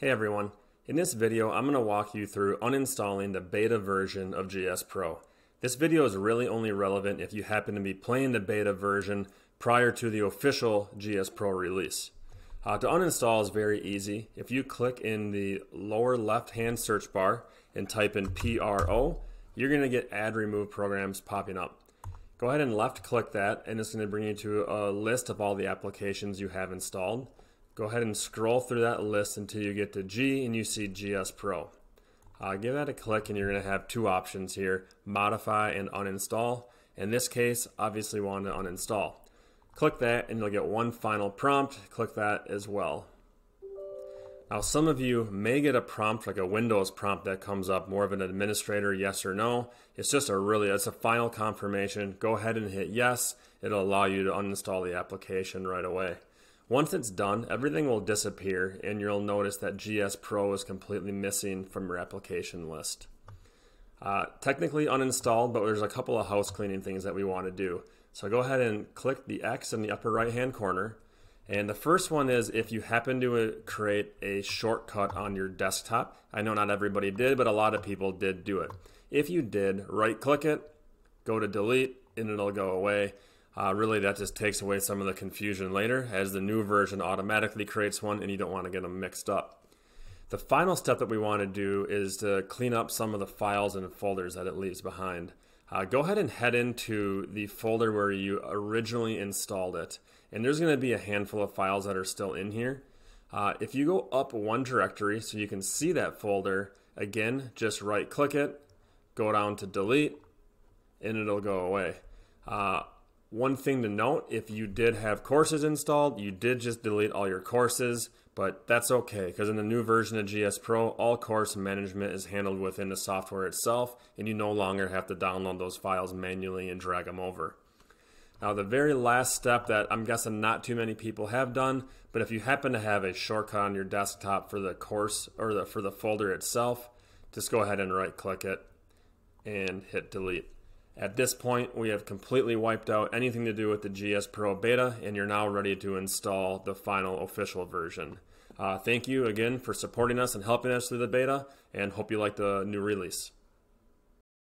Hey everyone, in this video I'm going to walk you through uninstalling the beta version of GS Pro. This video is really only relevant if you happen to be playing the beta version prior to the official GS Pro release. Uh, to uninstall is very easy. If you click in the lower left hand search bar and type in PRO, you're going to get Add remove programs popping up. Go ahead and left click that and it's going to bring you to a list of all the applications you have installed. Go ahead and scroll through that list until you get to G and you see GS Pro. Uh, give that a click and you're going to have two options here, modify and uninstall. In this case, obviously want to uninstall. Click that and you'll get one final prompt. Click that as well. Now some of you may get a prompt like a Windows prompt that comes up more of an administrator yes or no. It's just a really, it's a final confirmation. Go ahead and hit yes. It'll allow you to uninstall the application right away. Once it's done, everything will disappear and you'll notice that GS Pro is completely missing from your application list. Uh, technically uninstalled, but there's a couple of house cleaning things that we want to do. So go ahead and click the X in the upper right hand corner. And the first one is if you happen to uh, create a shortcut on your desktop. I know not everybody did, but a lot of people did do it. If you did, right click it, go to delete, and it'll go away. Uh, really, that just takes away some of the confusion later, as the new version automatically creates one and you don't want to get them mixed up. The final step that we want to do is to clean up some of the files and folders that it leaves behind. Uh, go ahead and head into the folder where you originally installed it. And there's going to be a handful of files that are still in here. Uh, if you go up one directory so you can see that folder, again, just right click it, go down to delete, and it'll go away. Uh, one thing to note if you did have courses installed, you did just delete all your courses, but that's okay because in the new version of GS Pro, all course management is handled within the software itself, and you no longer have to download those files manually and drag them over. Now, the very last step that I'm guessing not too many people have done, but if you happen to have a shortcut on your desktop for the course or the, for the folder itself, just go ahead and right click it and hit delete. At this point, we have completely wiped out anything to do with the GS Pro beta, and you're now ready to install the final official version. Uh, thank you again for supporting us and helping us through the beta, and hope you like the new release.